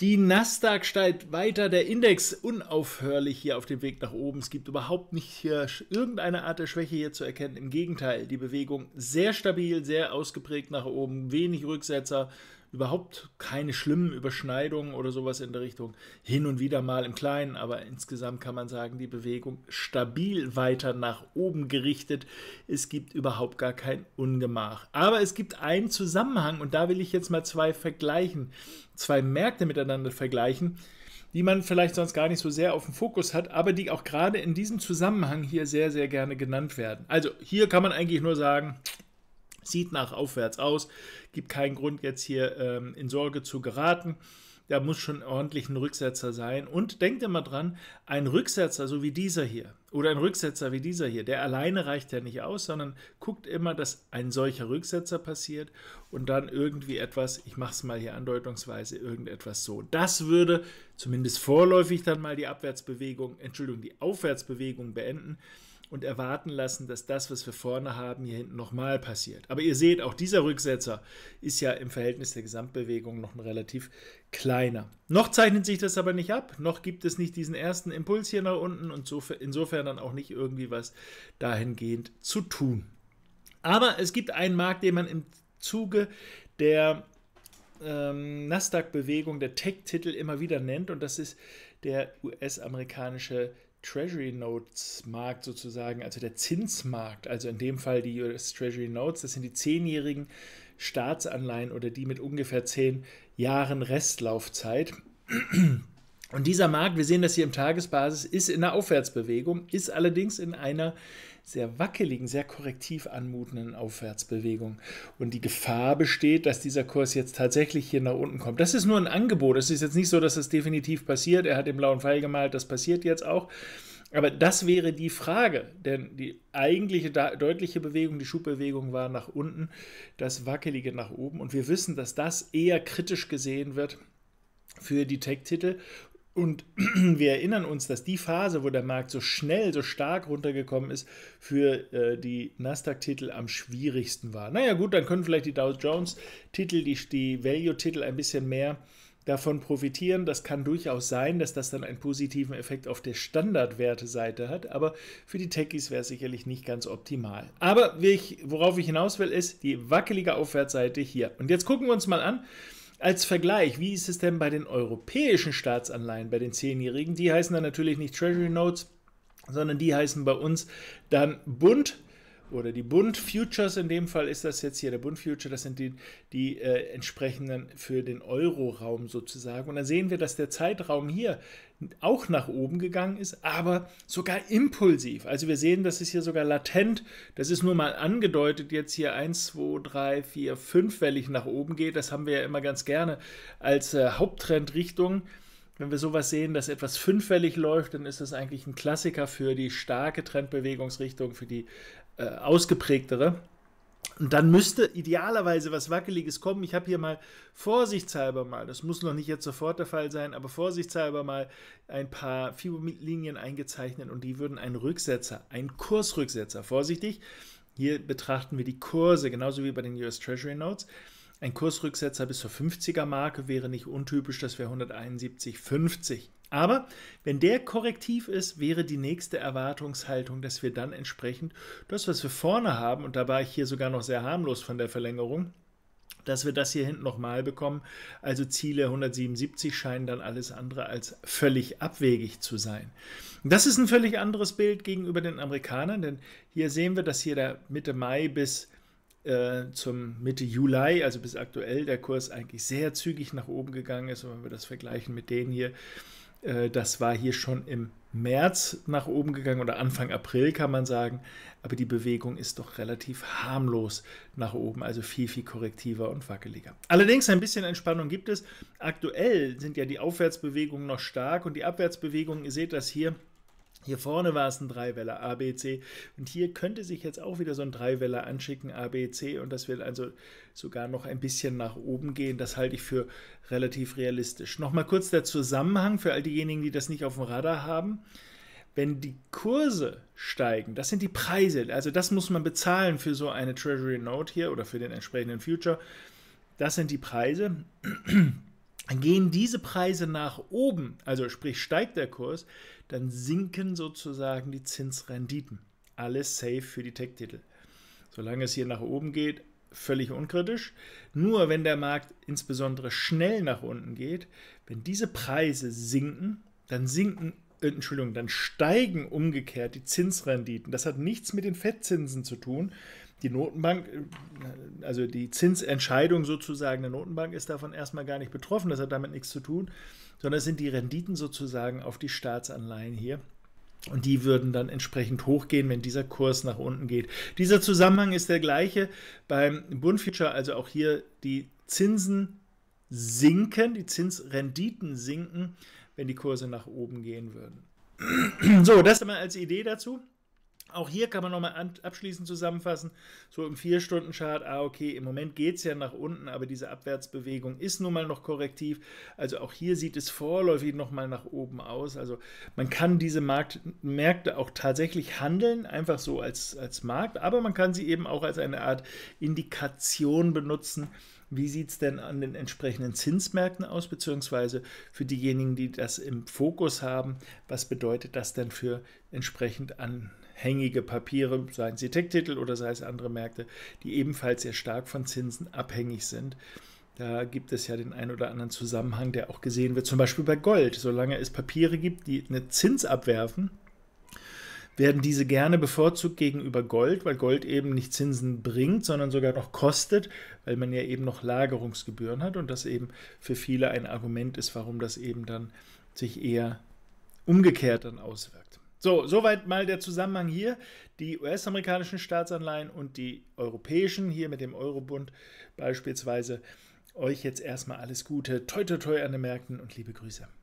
Die Nasdaq steigt weiter, der Index unaufhörlich hier auf dem Weg nach oben. Es gibt überhaupt nicht hier irgendeine Art der Schwäche hier zu erkennen. Im Gegenteil, die Bewegung sehr stabil, sehr ausgeprägt nach oben, wenig Rücksetzer, überhaupt keine schlimmen Überschneidungen oder sowas in der Richtung. Hin und wieder mal im Kleinen, aber insgesamt kann man sagen, die Bewegung stabil weiter nach oben gerichtet. Es gibt überhaupt gar kein Ungemach. Aber es gibt einen Zusammenhang und da will ich jetzt mal zwei vergleichen, zwei Märkte miteinander vergleichen die man vielleicht sonst gar nicht so sehr auf dem Fokus hat, aber die auch gerade in diesem Zusammenhang hier sehr, sehr gerne genannt werden. Also hier kann man eigentlich nur sagen, sieht nach aufwärts aus. Gibt keinen Grund, jetzt hier ähm, in Sorge zu geraten. Da muss schon ordentlich ein Rücksetzer sein. Und denkt immer dran, ein Rücksetzer, so wie dieser hier, oder ein Rücksetzer wie dieser hier, der alleine reicht ja nicht aus, sondern guckt immer, dass ein solcher Rücksetzer passiert und dann irgendwie etwas, ich mache es mal hier andeutungsweise, irgendetwas so. Das würde zumindest vorläufig dann mal die Abwärtsbewegung, Entschuldigung, die Aufwärtsbewegung beenden und erwarten lassen, dass das, was wir vorne haben, hier hinten nochmal passiert. Aber ihr seht, auch dieser Rücksetzer ist ja im Verhältnis der Gesamtbewegung noch ein relativ kleiner. Noch zeichnet sich das aber nicht ab, noch gibt es nicht diesen ersten Impuls hier nach unten und insofern dann auch nicht irgendwie was dahingehend zu tun. Aber es gibt einen Markt, den man im Zuge der ähm, Nasdaq-Bewegung, der Tech-Titel immer wieder nennt und das ist der US-amerikanische Treasury Notes Markt sozusagen, also der Zinsmarkt, also in dem Fall die US Treasury Notes, das sind die zehnjährigen Staatsanleihen oder die mit ungefähr zehn Jahren Restlaufzeit. Und dieser Markt, wir sehen das hier im Tagesbasis, ist in einer Aufwärtsbewegung, ist allerdings in einer sehr wackeligen, sehr korrektiv anmutenden Aufwärtsbewegung. Und die Gefahr besteht, dass dieser Kurs jetzt tatsächlich hier nach unten kommt. Das ist nur ein Angebot. Es ist jetzt nicht so, dass das definitiv passiert. Er hat den blauen Pfeil gemalt, das passiert jetzt auch. Aber das wäre die Frage, denn die eigentliche deutliche Bewegung, die Schubbewegung war nach unten, das wackelige nach oben. Und wir wissen, dass das eher kritisch gesehen wird für die Tech-Titel und wir erinnern uns, dass die Phase, wo der Markt so schnell, so stark runtergekommen ist, für äh, die Nasdaq-Titel am schwierigsten war. Naja gut, dann können vielleicht die Dow Jones-Titel, die, die Value-Titel ein bisschen mehr davon profitieren. Das kann durchaus sein, dass das dann einen positiven Effekt auf der Standardwerte-Seite hat, aber für die Techies wäre es sicherlich nicht ganz optimal. Aber ich, worauf ich hinaus will, ist die wackelige Aufwärtsseite hier. Und jetzt gucken wir uns mal an, als Vergleich, wie ist es denn bei den europäischen Staatsanleihen, bei den Zehnjährigen? Die heißen dann natürlich nicht Treasury Notes, sondern die heißen bei uns dann Bund oder die Bund Futures in dem Fall ist das jetzt hier der Bund Future, das sind die, die äh, entsprechenden für den Euro-Raum sozusagen. Und dann sehen wir, dass der Zeitraum hier auch nach oben gegangen ist, aber sogar impulsiv. Also wir sehen, das ist hier sogar latent. Das ist nur mal angedeutet jetzt hier 1, 2, 3, 4, 5 wellig nach oben geht. Das haben wir ja immer ganz gerne als äh, Haupttrendrichtung. Wenn wir sowas sehen, dass etwas fünffällig läuft, dann ist das eigentlich ein Klassiker für die starke Trendbewegungsrichtung, für die äh, ausgeprägtere. Und dann müsste idealerweise was Wackeliges kommen. Ich habe hier mal vorsichtshalber mal, das muss noch nicht jetzt sofort der Fall sein, aber vorsichtshalber mal ein paar fibo eingezeichnet und die würden einen Rücksetzer, einen Kursrücksetzer, vorsichtig, hier betrachten wir die Kurse, genauso wie bei den US Treasury Notes. Ein Kursrücksetzer bis zur 50er Marke wäre nicht untypisch, das wäre 171,50. Aber wenn der korrektiv ist, wäre die nächste Erwartungshaltung, dass wir dann entsprechend das, was wir vorne haben, und da war ich hier sogar noch sehr harmlos von der Verlängerung, dass wir das hier hinten nochmal bekommen. Also Ziele 177 scheinen dann alles andere als völlig abwegig zu sein. Das ist ein völlig anderes Bild gegenüber den Amerikanern, denn hier sehen wir, dass hier der Mitte Mai bis äh, zum Mitte Juli, also bis aktuell, der Kurs eigentlich sehr zügig nach oben gegangen ist. Und wenn wir das vergleichen mit denen hier, äh, das war hier schon im März nach oben gegangen oder Anfang April kann man sagen, aber die Bewegung ist doch relativ harmlos nach oben, also viel, viel korrektiver und wackeliger. Allerdings ein bisschen Entspannung gibt es. Aktuell sind ja die Aufwärtsbewegungen noch stark und die Abwärtsbewegungen, ihr seht das hier, hier vorne war es ein Dreiweller ABC und hier könnte sich jetzt auch wieder so ein Dreiweller anschicken ABC und das wird also sogar noch ein bisschen nach oben gehen. Das halte ich für relativ realistisch. Nochmal kurz der Zusammenhang für all diejenigen, die das nicht auf dem Radar haben. Wenn die Kurse steigen, das sind die Preise, also das muss man bezahlen für so eine Treasury Note hier oder für den entsprechenden Future. Das sind die Preise. Gehen diese Preise nach oben, also sprich steigt der Kurs, dann sinken sozusagen die Zinsrenditen. Alles safe für die Tech-Titel. Solange es hier nach oben geht, völlig unkritisch. Nur wenn der Markt insbesondere schnell nach unten geht, wenn diese Preise sinken, dann sinken, äh, Entschuldigung, dann steigen umgekehrt die Zinsrenditen. Das hat nichts mit den Fettzinsen zu tun, die Notenbank, äh, also die Zinsentscheidung sozusagen der Notenbank ist davon erstmal gar nicht betroffen, das hat damit nichts zu tun, sondern es sind die Renditen sozusagen auf die Staatsanleihen hier. Und die würden dann entsprechend hochgehen, wenn dieser Kurs nach unten geht. Dieser Zusammenhang ist der gleiche beim Bund also auch hier die Zinsen sinken, die Zinsrenditen sinken, wenn die Kurse nach oben gehen würden. So, das mal als Idee dazu. Auch hier kann man nochmal abschließend zusammenfassen, so im 4-Stunden-Chart, ah okay, im Moment geht es ja nach unten, aber diese Abwärtsbewegung ist nun mal noch korrektiv. Also auch hier sieht es vorläufig nochmal nach oben aus. Also man kann diese Markt Märkte auch tatsächlich handeln, einfach so als, als Markt, aber man kann sie eben auch als eine Art Indikation benutzen, wie sieht es denn an den entsprechenden Zinsmärkten aus, beziehungsweise für diejenigen, die das im Fokus haben, was bedeutet das denn für entsprechend an hängige Papiere, seien sie Tech-Titel oder sei es andere Märkte, die ebenfalls sehr stark von Zinsen abhängig sind. Da gibt es ja den einen oder anderen Zusammenhang, der auch gesehen wird, zum Beispiel bei Gold. Solange es Papiere gibt, die eine Zins abwerfen, werden diese gerne bevorzugt gegenüber Gold, weil Gold eben nicht Zinsen bringt, sondern sogar noch kostet, weil man ja eben noch Lagerungsgebühren hat und das eben für viele ein Argument ist, warum das eben dann sich eher umgekehrt dann auswirkt. So, soweit mal der Zusammenhang hier. Die US-amerikanischen Staatsanleihen und die europäischen, hier mit dem Eurobund beispielsweise. Euch jetzt erstmal alles Gute, toi toi toi an den Märkten und liebe Grüße.